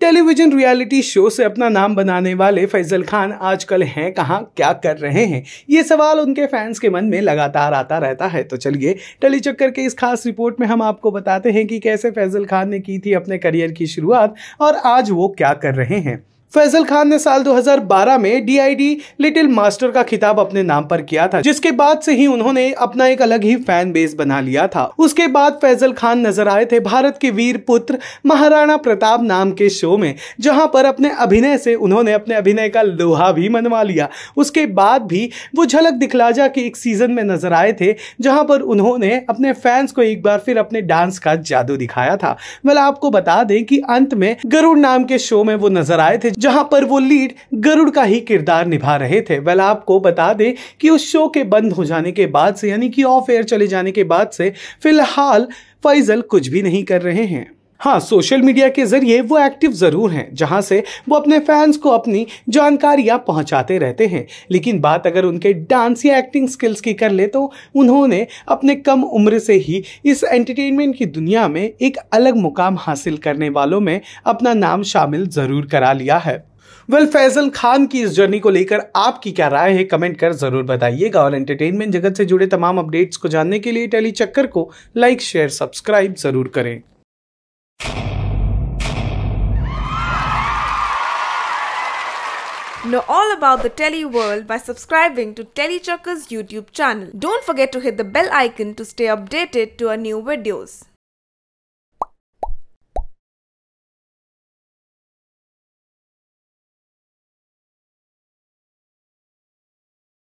Television reality show से अपना नाम बनाने वाले फैजल खान आजकल हैं कहाँ क्या कर रहे हैं ये सवाल उनके फैंस के मन में लगातार आता रहता है तो चलिए चक्कर के इस खास रिपोर्ट में हम आपको बताते हैं कि कैसे फैजल खान ने की थी अपने करियर की शुरुआत और आज वो क्या कर रहे हैं फैजल खान ने साल 2012 में डी लिटिल मास्टर का खिताब अपने नाम पर किया था जिसके बाद से ही उन्होंने अपना एक अलग ही फैन बेस बना लिया था उसके बाद फैजल खान नजर आए थे भारत के वीर पुत्र महाराणा प्रताप नाम के शो में जहां पर अपने अभिनय से उन्होंने अपने अभिनय का लोहा भी मनवा लिया उसके बाद भी वो झलक दिखलाजा के एक सीजन में नजर आए थे जहां पर उन्होंने अपने फैंस को एक बार फिर अपने डांस का जादू दिखाया था वेल आपको बता दें कि अंत में गरुड़ नाम के शो में वो नजर आए थे जहां पर वो लीड गरुड़ का ही किरदार निभा रहे थे वेल आपको बता दें कि उस शो के बंद हो जाने के बाद से यानी कि ऑफ एयर चले जाने के बाद से फिलहाल फैजल कुछ भी नहीं कर रहे हैं हाँ सोशल मीडिया के जरिए वो एक्टिव ज़रूर हैं जहाँ से वो अपने फैंस को अपनी जानकारियाँ पहुँचाते रहते हैं लेकिन बात अगर उनके डांस या एक्टिंग स्किल्स की कर ले तो उन्होंने अपने कम उम्र से ही इस एंटरटेनमेंट की दुनिया में एक अलग मुकाम हासिल करने वालों में अपना नाम शामिल ज़रूर करा लिया है वेल well, फैजल खान की इस जर्नी को लेकर आपकी क्या राय है कमेंट कर जरूर बताइएगा और एंटरटेनमेंट जगत से जुड़े तमाम अपडेट्स को जानने के लिए टेली चक्कर को लाइक शेयर सब्सक्राइब जरूर करें Know all about the Telly world by subscribing to Telechakker's YouTube channel. Don't forget to hit the bell icon to stay updated to our new videos.